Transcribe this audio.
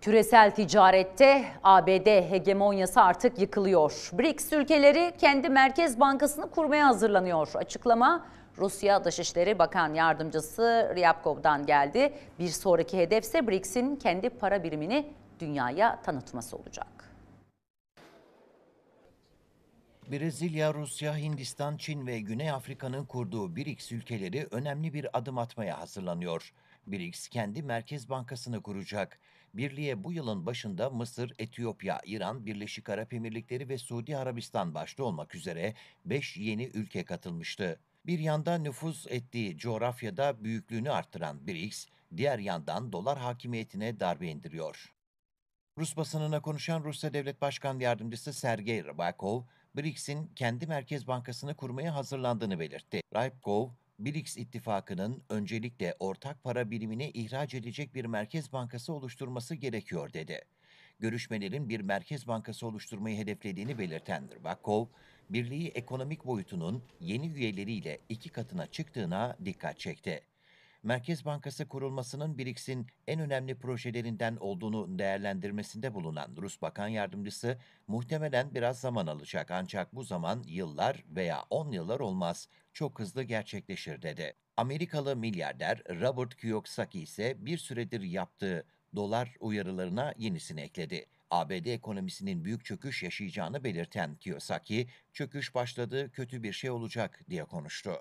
Küresel ticarette ABD hegemonyası artık yıkılıyor. BRICS ülkeleri kendi merkez bankasını kurmaya hazırlanıyor. Açıklama Rusya Dışişleri Bakan Yardımcısı Ryabkov'dan geldi. Bir sonraki hedef ise BRICS'in kendi para birimini dünyaya tanıtması olacak. Brezilya, Rusya, Hindistan, Çin ve Güney Afrika'nın kurduğu BRICS ülkeleri önemli bir adım atmaya hazırlanıyor. BRICS kendi merkez bankasını kuracak. Birliğe bu yılın başında Mısır, Etiyopya, İran, Birleşik Arap Emirlikleri ve Suudi Arabistan başta olmak üzere 5 yeni ülke katılmıştı. Bir yanda nüfus ettiği coğrafyada büyüklüğünü artıran BRICS, diğer yandan dolar hakimiyetine darbe indiriyor. Rus basınına konuşan Rusya Devlet Başkan Yardımcısı Sergey Rabakov, BRICS'in kendi merkez bankasını kurmaya hazırlandığını belirtti. Raipkov, BRICS ittifakının öncelikle ortak para birimine ihraç edecek bir merkez bankası oluşturması gerekiyor dedi. Görüşmelerin bir merkez bankası oluşturmayı hedeflediğini belirten Rybakov, birliği ekonomik boyutunun yeni üyeleriyle iki katına çıktığına dikkat çekti. Merkez Bankası kurulmasının BRICS'in en önemli projelerinden olduğunu değerlendirmesinde bulunan Rus Bakan Yardımcısı muhtemelen biraz zaman alacak ancak bu zaman yıllar veya on yıllar olmaz çok hızlı gerçekleşir dedi. Amerikalı milyarder Robert Kiyosaki ise bir süredir yaptığı dolar uyarılarına yenisini ekledi. ABD ekonomisinin büyük çöküş yaşayacağını belirten Kiyosaki, çöküş başladı, kötü bir şey olacak diye konuştu.